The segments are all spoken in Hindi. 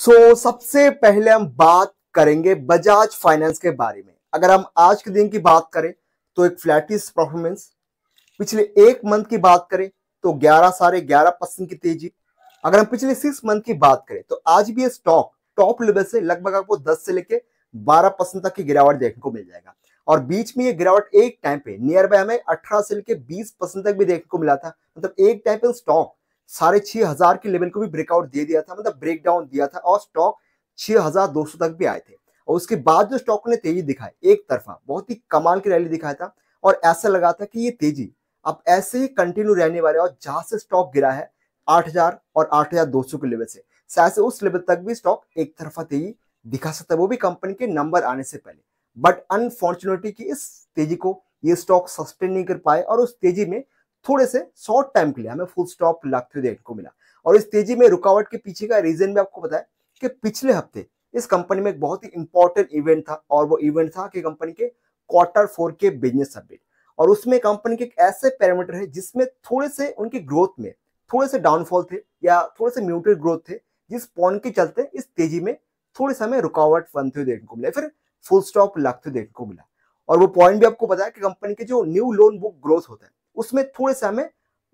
सो so, सबसे पहले हम बात करेंगे बजाज फाइनेंस के बारे में अगर हम आज के दिन की बात करें तो एक फ्लैटिस परफॉर्मेंस पिछले एक मंथ की बात करें तो ग्यारह साढ़े ग्यारह परसेंट की तेजी अगर हम पिछले सिक्स मंथ की बात करें तो आज भी ये स्टॉक टॉप लेवल से लगभग आपको दस से लेकर बारह परसेंट तक की गिरावट देखने को मिल जाएगा और बीच में ये गिरावट एक टाइम पे नियर बाय हमें अठारह से लेकर बीस परसेंट तक भी देखने को मिला था मतलब एक टाइम पे स्टॉक साढ़े छह हज़ार के लेवल को भी ब्रेकआउट दे दिया था मतलब ब्रेक डाउन दिया था और स्टॉक छह हज़ार दो सौ तक भी आए थे और उसके बाद जो स्टॉक ने तेजी दिखाई एक तरफा बहुत ही कमाल की रैली दिखाया था और ऐसा लगा था कि ये तेजी अब ऐसे ही कंटिन्यू रहने वाले और जहां से स्टॉक गिरा है 8000 और 8200 के लेवल से शायद उस लेवल तक भी स्टॉक एक तरफा तेजी दिखा सकता है वो भी कंपनी के नंबर आने से पहले बट अनफॉर्चुनेटली की इस तेजी को ये स्टॉक सस्टेन नहीं कर पाए और उस तेजी में थोड़े से शॉर्ट टाइम के लिए हमें फुल स्टॉप लगते देखने को मिला और इस तेजी में रुकावट के पीछे का रीजन भी आपको बताया कि पिछले हफ्ते इस कंपनी में एक बहुत ही इंपॉर्टेंट इवेंट था और वो इवेंट था कि कंपनी के क्वार्टर फोर के बिजनेस अपडेट और उसमें कंपनी के एक ऐसे पैरामीटर है जिसमें थोड़े से उनकी ग्रोथ में थोड़े से डाउनफॉल थे या थोड़े से म्यूटेड ग्रोथ थे जिस पॉइंट के चलते इस तेजी में थोड़े समय रुकावट बनते हुए देखने को मिला फिर फुल स्टॉप लगते देखने को मिला और वो पॉइंट भी आपको पता है कि कंपनी के जो न्यू लोन बुक ग्रोथ होता है उसमें थोड़े से हमें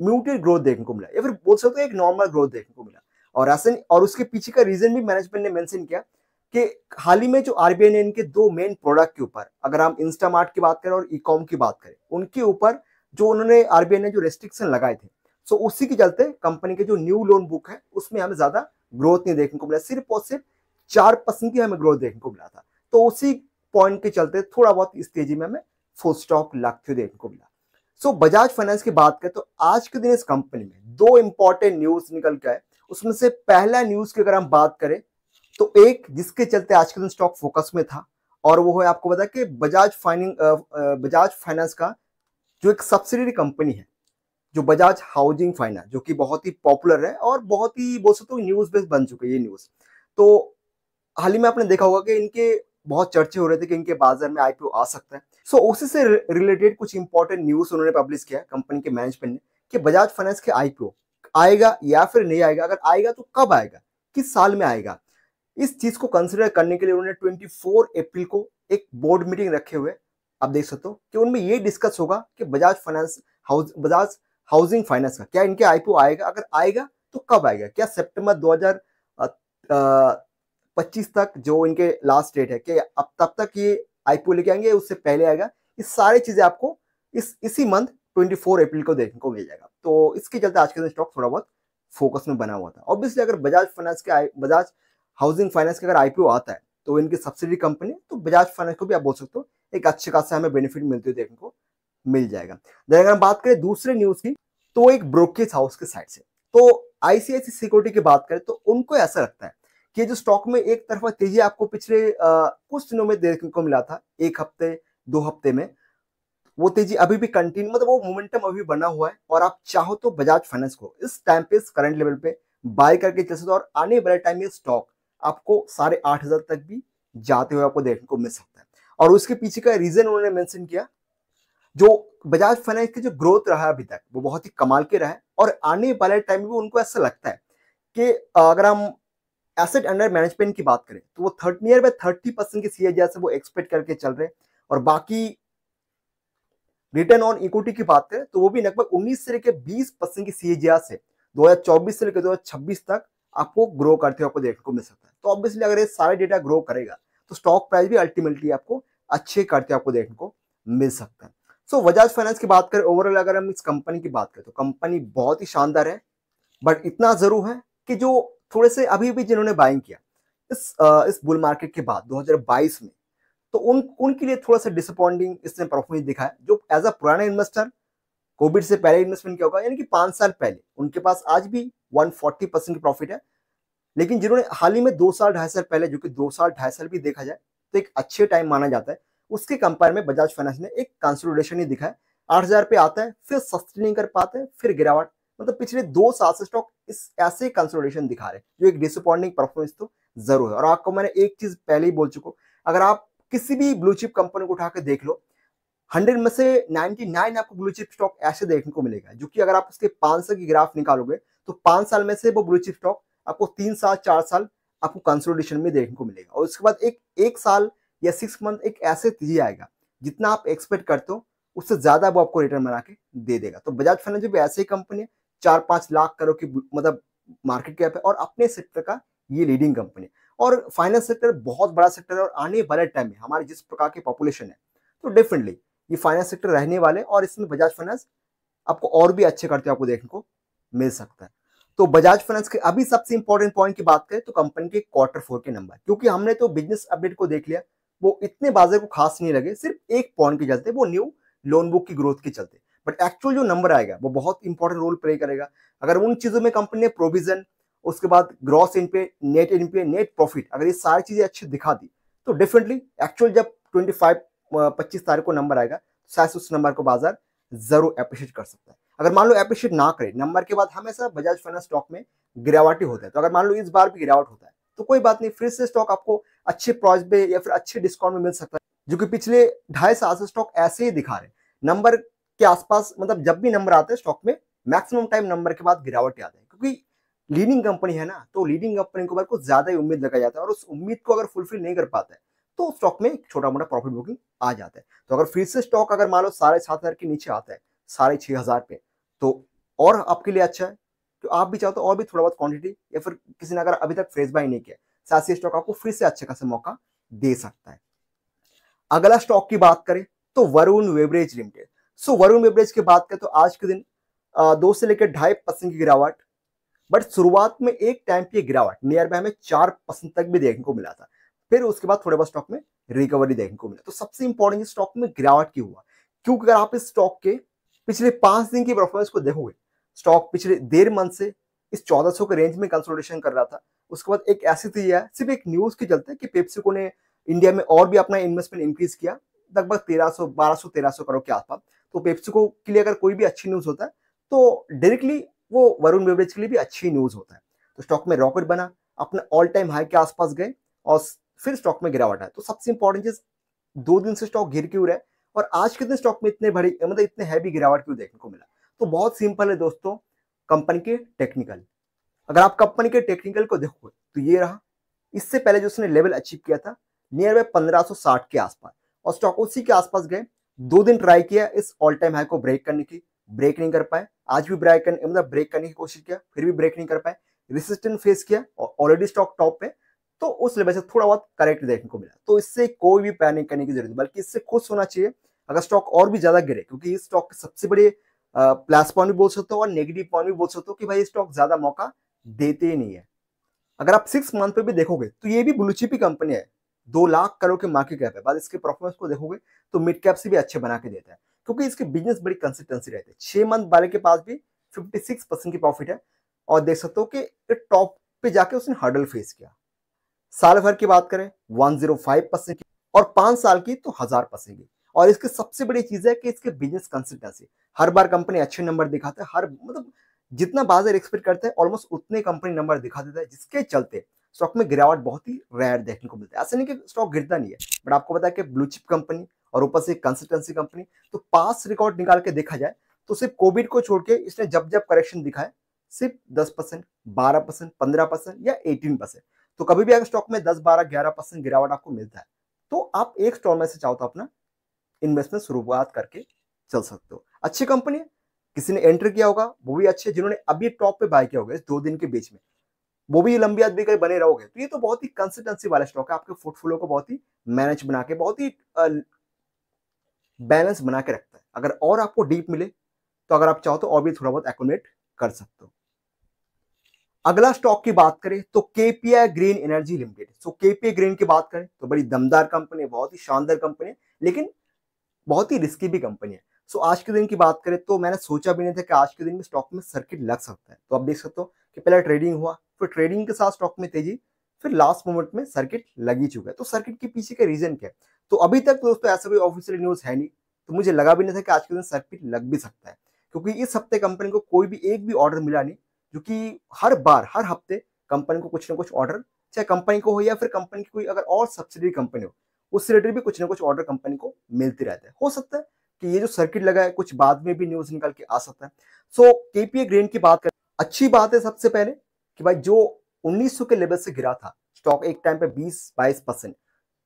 म्यूटेड ग्रोथ देखने को मिला या फिर बोल सकते हो एक नॉर्मल ग्रोथ देखने को मिला और ऐसे और उसके पीछे का रीजन भी मैनेजमेंट ने मेंशन किया कि हाल ही में जो आरबीआई ने इनके दो मेन प्रोडक्ट के ऊपर अगर हम इंस्टामार्ट की बात करें और ई कॉम की बात करें उनके ऊपर जो उन्होंने आरबीआई ने जो रेस्ट्रिक्शन लगाए थे सो उसी के चलते कंपनी के जो न्यू लोन बुक है उसमें हमें ज्यादा ग्रोथ नहीं देखने को मिला सिर्फ और सिर्फ चार परसेंट ही हमें ग्रोथ देखने को मिला था तो उसी पॉइंट के चलते थोड़ा बहुत इस तेजी में हमें फुल स्टॉक लगते देखने को मिला सो बजाज फाइनेंस की बात करें तो आज के दिन इस कंपनी में दो इंपॉर्टेंट न्यूज निकल के आए उसमें से पहला न्यूज की अगर हम बात करें तो एक जिसके चलते आज के दिन स्टॉक फोकस में था और वो है आपको बता कि बजाज फाइनिंग बजाज फाइनेंस का जो एक सब्सिडरी कंपनी है जो बजाज हाउसिंग फाइनेंस जो कि बहुत ही पॉपुलर है और बहुत ही बोल सकते हो न्यूज बेस बन चुकी है ये न्यूज तो हाल ही में आपने देखा होगा कि इनके बहुत चर्चे हो रहे थे कि इनके बाजार में आईपीओ आ सकता है सो so, उसी से रिलेटेड कुछ इंपॉर्टेंट न्यूज उन्होंने पब्लिश किया कंपनी के मैनेजमेंट ने कि बजाज फाइनेंस के आईपीओ आएगा या फिर नहीं आएगा अगर आएगा तो कब आएगा किस साल में आएगा इस चीज को कंसिडर करने के लिए उन्होंने ट्वेंटी अप्रैल को एक बोर्ड मीटिंग रखे हुए आप देख सकते हो कि उनमें ये डिस्कस होगा कि Bajaj finance house Bajaj housing finance का क्या इनके आईपीओ आएगा अगर आएगा तो कब आएगा क्या सितंबर पच्चीस तक जो इनके लास्ट डेट है कि अब तब तक ये आईपीओ लेके आएंगे उससे पहले आएगा ये सारी चीज़ें आपको इस इसी मंथ ट्वेंटी फोर अप्रैल को देखने को मिल जाएगा तो इसके चलते आज के दिन स्टॉक थोड़ा बहुत फोकस में बना हुआ था ऑब्वियसली अगर बजाज फाइनेंस के बजाज हाउसिंग फाइनेंस का अगर आईपीओ आता है तो इनकी सब्सिडी कंपनी तो बजाज फाइनेंस को भी आप बोल सकते हो एक अच्छे खासा हमें बेनिफिट मिलते हुए देखने को मिल जाएगा देन अगर हम बात करें दूसरे न्यूज़ की तो एक ब्रोकेज हाउस के साइड से तो आईसीआईसी सिक्योरिटी की बात करें तो उनको ऐसा लगता है कि जो स्टॉक में एक तरफा तेजी आपको पिछले आ, कुछ दिनों में देखने को मिला था एक हफ्ते दो हफ्ते में वो तेजी अभी भी कंटिन्यू मतलब वो मोमेंटम अभी बना हुआ है और आप चाहो तो बजाज फाइनेंस को इस टाइम पे इस करंट लेवल पे बाय करके चल सकते और आने वाले टाइम में स्टॉक आपको साढ़े आठ हजार तक भी जाते हुए आपको देखने को मिल सकता है और उसके पीछे का रीजन उन्होंने मेंशन किया जो बजाज फाइनेंस की जो ग्रोथ रहा अभी तक वो बहुत ही कमाल के रहा है और आने वाले टाइम में उनको ऐसा लगता है कि अगर हम एसेट अंडर मैनेजमेंट की बात करें तो वो third nearby thirty percent की सीएजीआर से वो एक्सपेक्ट करके चल रहे और बाकी रिटर्न ऑन इक्विटी की बात करें तो वो भी लगभग उन्नीस से लेकर बीस परसेंट की सीएजीआर से 2024 से लेकर 2026 तक आपको ग्रो करते हुए आपको देखने को मिल सकता है तो ऑब्वियसली अगर ये सारे डेटा ग्रो करेगा तो स्टॉक प्राइस भी अल्टीमेटली आपको अच्छे करते आपको देखने को मिल सकता है सो बजाज फाइनेंस की बात करें ओवरऑल अगर हम इस कंपनी की बात करें तो कंपनी बहुत ही शानदार है बट इतना जरूर है कि जो थोड़े से अभी भी जिन्होंने बाइंग किया इस आ, इस बुल मार्केट के बाद 2022 में तो उन उनके लिए थोड़ा सा डिसअपॉइंटिंग इसने परफॉर्मेंस दिखा है जो एज अ पुराना इन्वेस्टर कोविड से पहले इन्वेस्टमेंट किया होगा यानी कि पाँच साल पहले उनके पास आज भी 140 परसेंट प्रॉफिट है लेकिन जिन्होंने हाल ही में दो साल ढाई साल पहले जो कि दो साल ढाई साल भी देखा जाए तो एक अच्छे टाइम माना जाता है उसके कंपेयर में बजाज फाइनेंस ने एक कंसोलिडेशन ही दिखा है आठ हजार पे आता है फिर सस्ते नहीं कर पाते फिर गिरावट मतलब पिछले दो साल से स्टॉक इस ऐसे कंसोलिडेशन दिखा रहे जो एक डिसअपॉइंटिंग परफॉर्मेंस तो जरूर है और आपको मैंने एक चीज पहले ही बोल चुका हूँ अगर आप किसी भी ब्लू चिप कंपनी को उठा के देख लो हंड्रेड में से नाइनटी नाइन आपको ब्लू चिप स्टॉक ऐसे देखने को मिलेगा जो कि अगर आप उसके पांच सौ की ग्राफ निकालोगे तो पांच साल में से वो ब्लू चिप स्टॉक आपको तीन साल चार साल आपको कंसोलिडेशन में देखने को मिलेगा और उसके बाद एक एक साल या सिक्स मंथ एक ऐसे तेजी आएगा जितना आप एक्सपेक्ट करते हो उससे ज्यादा वो आपको रिटर्न बना के दे देगा तो बजाज फाइनेंस भी ऐसी कंपनी है चार पांच लाख करोड़ की मतलब मार्केट कैप है और अपने सेक्टर का ये लीडिंग कंपनी और फाइनेंस सेक्टर बहुत बड़ा सेक्टर है और आने वाले टाइम में हमारे जिस प्रकार की पॉपुलेशन है तो डेफिनेटली ये फाइनेंस सेक्टर रहने वाले और इसमें बजाज फाइनेंस आपको और भी अच्छे करते आपको देखने को मिल सकता है तो बजाज फाइनेंस के अभी सबसे इंपॉर्टेंट पॉइंट की बात करें तो कंपनी के क्वार्टर फोर के नंबर क्योंकि हमने तो बिजनेस अपडेट को देख लिया वो इतने बाजार को खास नहीं लगे सिर्फ एक पॉइंट के चलते वो न्यू लोन बुक की ग्रोथ के चलते बट एक्चुअल जो नंबर आएगा वो बहुत इंपॉर्टेंट रोल प्ले करेगा अगर उन चीज़ों में कंपनी ने प्रोविजन उसके बाद ग्रॉस इनपे नेट इनपे नेट प्रॉफिट अगर ये सारी चीज़ें अच्छी दिखा दी तो डेफिनेटली एक्चुअल जब ट्वेंटी फाइव पच्चीस तारीख को नंबर आएगा तो शायद उस नंबर को बाजार जरूर अप्रिशिएट कर सकता है अगर मान लो अप्रिशिएट ना करे नंबर के बाद हमेशा बजाज फाइनेंस स्टॉक में गिरावटी होता है तो अगर मान लो इस बार भी गिरावट होता है तो कोई बात नहीं फिर से स्टॉक आपको अच्छे प्राइस पे या फिर अच्छे डिस्काउंट में मिल सकता है जो कि पिछले ढाई साल से स्टॉक ऐसे ही दिखा रहे नंबर के आसपास मतलब जब भी नंबर आते हैं स्टॉक में मैक्सिमम टाइम नंबर के बाद गिरावट आते हैं क्योंकि लीडिंग कंपनी है ना तो लीडिंग कंपनी को कुछ ज्यादा ही उम्मीद लगाई जाता है और उस उम्मीद को अगर फुलफिल नहीं कर पाता है तो स्टॉक में छोटा मोटा प्रॉफिट बुकिंग आ जाता है तो अगर फिर से स्टॉक अगर मान लो साढ़े सात हजार के नीचे आता है साढ़े छह हजार पे तो और आपके लिए अच्छा है तो आप भी चाहो तो और भी थोड़ा बहुत क्वांटिटी या फिर किसी ने अगर अभी तक फ्रेज बाई नहीं किया सासी स्टॉक आपको फिर से अच्छे खासा मौका दे सकता है अगला स्टॉक की बात करें तो Varun beverage limited so Varun beverage की बात करें तो आज के दिन दो से लेकर ढाई परसेंट की गिरावट बट शुरुआत में एक टाइम की गिरावट नियर बाय हमें चार परसेंट तक भी देखने को मिला था फिर उसके बाद थोड़े बहुत स्टॉक में रिकवरी देखने को मिला तो सबसे इंपॉर्टेंट स्टॉक में गिरावट क्यों हुआ क्योंकि अगर आप इस स्टॉक के पिछले पांच दिन की परफॉर्मेंस को देखोगे स्टॉक पिछले देर मंथ से इस चौदह के रेंज में कंसोल्टेशन कर रहा था उसके बाद एक ऐसी थी है सिर्फ एक न्यूज के चलते कि पेप्सिको ने इंडिया में और भी अपना इन्वेस्टमेंट इंक्रीज किया लगभग तेरह सौ बारह सौ तेरह सौ करोड़ के आसपास तो पेप्सी को के लिए अगर कोई भी अच्छी न्यूज़ होता है तो डायरेक्टली वो वरुण बेवरेज के लिए भी अच्छी न्यूज़ होता है तो स्टॉक में रॉकेट बना अपने ऑल टाइम हाई के आसपास गए और फिर स्टॉक में गिरावट आया तो सबसे इंपॉर्टेंट चीज दो दिन से स्टॉक गिर क्यों रहा है और आज के दिन स्टॉक में इतने बड़ी मतलब इतने हैवी गिरावट क्यों देखने को मिला तो बहुत सिंपल है दोस्तों कंपनी के टेक्निकल अगर आप कंपनी के टेक्निकल को देखोगे तो ये रहा इससे पहले जो उसने लेवल अचीव किया था नियर बाय पंद्रह के आसपास और स्टॉक उसी के आसपास गए दो दिन ट्राई किया इस ऑल टाइम हाई को ब्रेक करने की ब्रेक नहीं कर पाए आज भी ब्रेक करने मतलब ब्रेक करने की कोशिश किया फिर भी ब्रेक नहीं कर पाए रिसिस्टेंट फेस किया और ऑलरेडी स्टॉक टॉप पे तो उस लेवल से थोड़ा बहुत करेक्ट देखने को मिला तो इससे कोई भी पैनिक करने की जरूरत नहीं बल्कि इससे खुश होना चाहिए अगर स्टॉक और भी ज्यादा गिरे क्योंकि इस स्टॉक के सबसे बड़े प्लस पॉइंट भी बोल सकते हो और नेगेटिव पॉइंट भी बोल सकते हो कि भाई स्टॉक ज्यादा मौका देते ही नहीं है अगर आप सिक्स मंथ पे भी देखोगे तो ये भी ब्लूचिप ही कंपनी है दो लाख करोड़ के मार्केट कैप है बाद इसके परफॉर्मेंस को देखोगे तो मिड कैप से भी अच्छे बना के देता है क्योंकि इसके बिजनेस बड़ी कंसिस्टेंसी रहती है छह मंथ वाले के पास भी 56 परसेंट की प्रॉफिट है और देख सकते हो कि टॉप पे जाके उसने हर्डल फेस किया साल भर की बात करें फाइव परसेंट oh की और पांच साल की तो हजार परसेंट की और इसकी सबसे बड़ी चीज है कि इसके बिजनेस कंसिस्टेंसी हर बार कंपनी अच्छे नंबर दिखाता है हर मतलब जितना बाजार एक्सपेक्ट करते हैं ऑलमोस्ट उतने कंपनी नंबर दिखा देता है जिसके चलते स्टॉक में गिरावट बहुत ही रेयर देखने को मिलता है ऐसा नहीं कि स्टॉक गिरता नहीं है बट आपको पता है कि ब्लू चिप कंपनी और ऊपर से कंसल्टेंसी कंपनी तो पास रिकॉर्ड निकाल के देखा जाए तो सिर्फ कोविड को छोड़ के इसने जब जब करेक्शन दिखाए सिर्फ दस परसेंट बारह परसेंट पंद्रह परसेंट या एटीन परसेंट तो कभी भी अगर स्टॉक में दस बारह ग्यारह परसेंट गिरावट आपको मिलता है तो आप एक स्टॉक में से चाहो तो अपना इन्वेस्टमेंट शुरुआत करके चल सकते हो अच्छी कंपनी है किसी ने एंटर किया होगा वो भी अच्छे जिन्होंने अभी टॉप पे बाय किया होगा इस दो दिन के बीच में वो भी लंबी अवधि के बने रहोगे तो ये तो बहुत ही कंसिस्टेंसी वाला स्टॉक है आपके पोर्टफोलियो को बहुत ही मैनेज बना के बहुत ही बैलेंस बना के रखता है अगर और आपको डीप मिले तो अगर आप चाहो तो और भी थोड़ा बहुत एकोमेट कर सकते हो अगला स्टॉक की बात करें तो KPI green energy limited so KPI green की बात करें तो बड़ी दमदार कंपनी है बहुत ही शानदार कंपनी है लेकिन बहुत ही रिस्की भी कंपनी है सो आज के दिन की बात करें तो मैंने सोचा भी नहीं था कि आज के दिन में स्टॉक में सर्किट लग सकता है तो आप देख सकते हो कि पहले ट्रेडिंग हुआ फिर ट्रेडिंग के साथ स्टॉक में तेजी फिर लास्ट मोमेंट में सर्किट लगी चुका है तो सर्किट के पीछे का रीजन क्या है तो अभी तक दोस्तों ऐसा कोई ऑफिशियल न्यूज है नहीं तो मुझे लगा भी नहीं था कि आज के दिन सर्किट लग भी सकता है क्योंकि इस हफ्ते कंपनी को कोई भी एक भी ऑर्डर मिला नहीं जो कि हर बार हर हफ्ते कंपनी को कुछ ना कुछ ऑर्डर चाहे कंपनी को हो या फिर कंपनी की कोई अगर और सब्सिडरी कंपनी हो उससे रिलेटेड भी कुछ ना कुछ ऑर्डर कंपनी को मिलते रहते हैं हो सकता है कि ये जो सर्किट लगा है कुछ बाद में भी न्यूज निकाल के आ सकता है सो केपीए ग्रेन की बात करें अच्छी बात है सबसे पहले कि भाई जो 1900 के लेवल से गिरा था स्टॉक एक टाइम पे 20 बाईस परसेंट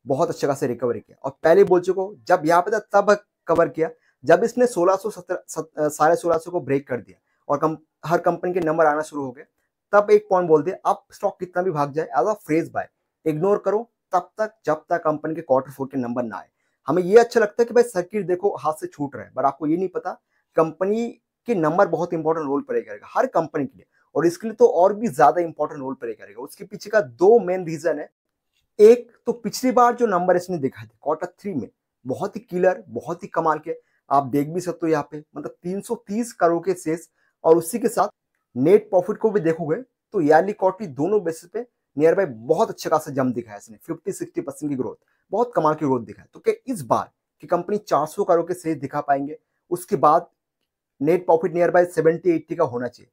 बहुत अच्छा खास रिकवरी किया और पहले बोल चुके जब यहाँ पे था तब कवर किया जब इसने सोलह सौ सत्रह साढ़े सोलह को ब्रेक कर दिया और कम, हर कंपनी के नंबर आना शुरू हो गए तब एक पॉइंट बोल दिया अब स्टॉक कितना भी भाग जाए as a phrase by ignore करो तब तक जब तक कंपनी के क्वार्टर फोर के नंबर ना आए हमें ये अच्छा लगता है कि भाई सर्किट देखो हाथ से छूट रहा है बट आपको ये नहीं पता कंपनी के नंबर बहुत इंपॉर्टेंट रोल प्ले करेगा हर कंपनी के लिए और इसके लिए तो और भी ज्यादा इंपॉर्टेंट रोल प्ले करेगा उसके पीछे का दो मेन रीजन है एक तो पिछली बार जो नंबर इसने दिखाए थे क्वार्टर थ्री में बहुत ही किलर बहुत ही कमाल के आप देख भी सकते हो यहाँ पे मतलब 330 करोड़ के सेल्स और उसी के साथ नेट प्रॉफिट को भी देखोगे तो यारली क्वार्टरली दोनों बेसिस पे नियर बाई बहुत अच्छा खासा जम दिखाया इसने 50 60 परसेंट की ग्रोथ बहुत कमाल की ग्रोथ दिखाई तो क्या इस बार की कंपनी चार करोड़ के सेल्स दिखा पाएंगे उसके बाद net profit nearby seventy eighty का होना चाहिए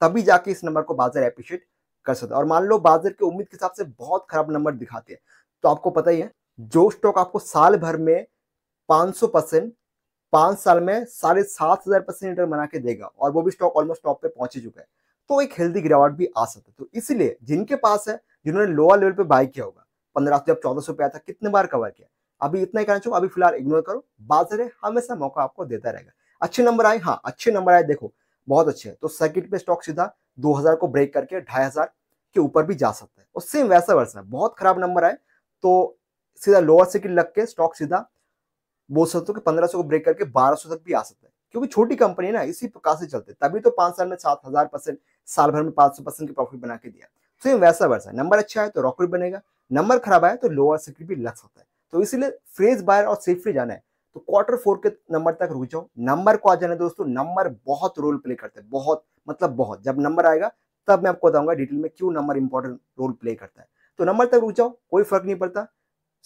तभी जाके इस नंबर को बाजार एप्रिशिएट कर सकते और मान लो बाजार के उम्मीद के हिसाब से बहुत खराब नंबर दिखाते हैं तो आपको पता ही है जो स्टॉक आपको साल भर में पांच परसेंट पाँच साल में साढ़े सात हज़ार परसेंट रिटर्न बना के देगा और वो भी स्टॉक ऑलमोस्ट टॉप पे पहुंच ही चुका है तो एक हेल्दी गिरावट भी आ सकता है तो इसलिए जिनके पास है जिन्होंने लोअर लेवल पे बाय किया होगा पंद्रह सौ जब चौदह सौ आया था कितने बार कवर किया अभी इतना ही कहना चाहूंगा अभी फिलहाल इग्नोर करो बाजार हमेशा मौका आपको देता रहेगा अच्छे नंबर आए हाँ अच्छे नंबर आए देखो बहुत अच्छे हैं तो सर्किट पे स्टॉक सीधा 2000 को ब्रेक करके हजार के ऊपर भी जा सकता है और सेम वैसा वर्षा है बहुत खराब नंबर आए तो सीधा लोअर सर्किट लग के स्टॉक सीधा बोल सकते हो कि पंद्रह को ब्रेक करके बारह तक भी आ सकता है क्योंकि छोटी कंपनी है ना इसी प्रकार से चलते तभी तो पांच साल में सात हजार परसेंट साल भर में पांच सौ परसेंट की प्रॉफिट बना के दिया सेम वैसा वैसा नंबर अच्छा है तो रॉकेट बनेगा नंबर खराब आया तो लोअर सर्किट भी लग सकता है तो इसलिए फ्रेज बायर और सेफली जाना है तो क्वार्टर फोर के नंबर तक रुक जाओ नंबर को आ जाने दोस्तों नंबर बहुत रोल प्ले करते हैं बहुत मतलब बहुत जब नंबर आएगा तब मैं आपको बताऊंगा डिटेल में क्यों नंबर इंपॉर्टेंट रोल प्ले करता है तो नंबर तक रुक जाओ कोई फर्क नहीं पड़ता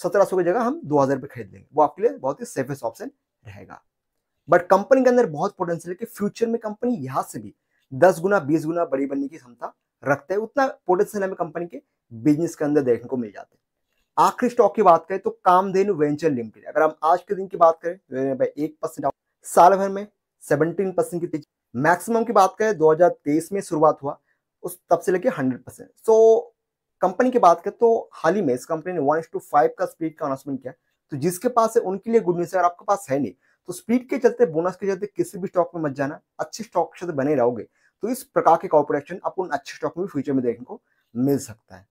सत्रह सौ की जगह हम दो हज़ार खरीद लेंगे वो आपके लिए बहुत ही सेफेस्ट ऑप्शन रहेगा बट कंपनी के अंदर बहुत पोटेंशियल है कि फ्यूचर में कंपनी यहां से भी दस गुना बीस गुना बड़ी बनने की क्षमता रखते हैं उतना पोटेंशियल हमें कंपनी के बिजनेस के अंदर देखने को मिल जाते हैं आखिरी स्टॉक की बात करें तो कामधेन वेंचर लिमिटेड अगर हम आज के दिन की बात करें एक परसेंट साल भर में सेवनटीन परसेंट की तेजी मैक्सिमम की बात करें 2023 में शुरुआत हुआ उस तब से लेके 100 परसेंट सो कंपनी की बात करें तो हाल ही में इस कंपनी ने वन टू फाइव का स्पीड का अनाउंसमेंट किया तो जिसके पास है उनके लिए गुड न्यूज़ अगर आपके पास है नहीं तो स्पीड के चलते बोनस के चलते किसी भी स्टॉक में मत जाना अच्छे स्टॉक के साथ बने रहोगे तो इस प्रकार के कॉर्पोरेशन आपको उन अच्छे स्टॉक में फ्यूचर में देखने को मिल सकता है